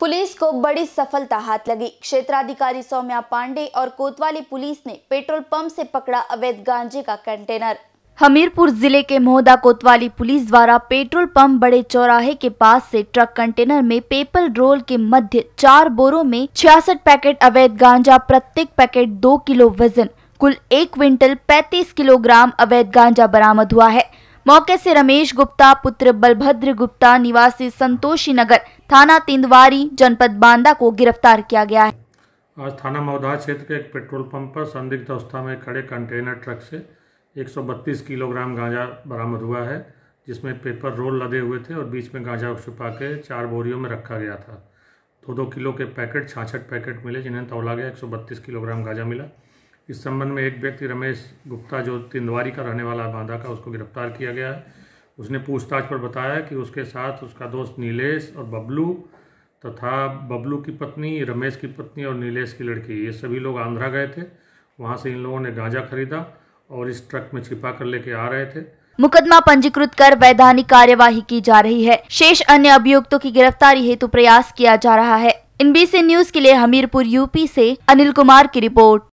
police को बड़ी सफलता हाथ लगी क्षेत्राधिकारी सौम्या पांडे और कोतवाली पुलिस ने पेट्रोल पंप से पकड़ा अवैध गांजे का कंटेनर हमीरपुर जिले के मोहदा कोतवाली पुलिस द्वारा पेट्रोल पंप बड़े चौराहे के पास से ट्रक कंटेनर में पेपर रोल के मध्य चार बोरों में छियासठ पैकेट अवैध गांजा प्रत्येक पैकेट दो किलो वजन कुल एक क्विंटल पैतीस किलोग्राम अवैध गांजा बरामद हुआ है मौके से रमेश गुप्ता पुत्र बलभद्र गुप्ता निवासी संतोषी नगर थाना तिंदवारी जनपद बांदा को गिरफ्तार किया गया है आज थाना मौदा क्षेत्र के एक पेट्रोल पंप पर संदिग्ध अवस्था में खड़े कंटेनर ट्रक से 132 किलोग्राम गांजा बरामद हुआ है जिसमें पेपर रोल लदे हुए थे और बीच में गांजा छुपा के चार बोरियों में रखा गया था दो दो किलो के पैकेट छाछठ पैकेट मिले जिन्हें तौला गया एक किलोग्राम गांजा मिला इस संबंध में एक व्यक्ति रमेश गुप्ता जो तिंदवारी का रहने वाला बांदा का उसको गिरफ्तार किया गया है उसने पूछताछ पर बताया कि उसके साथ उसका दोस्त नीलेश और बबलू तथा बबलू की पत्नी रमेश की पत्नी और नीलेश की लड़की ये सभी लोग आंध्रा गए थे वहाँ से इन लोगों ने गांजा खरीदा और इस ट्रक में छिपा कर लेके आ रहे थे मुकदमा पंजीकृत कर वैधानिक कार्यवाही की जा रही है शेष अन्य अभियुक्तों की गिरफ्तारी हेतु प्रयास किया जा रहा है इन न्यूज के लिए हमीरपुर यूपी से अनिल कुमार की रिपोर्ट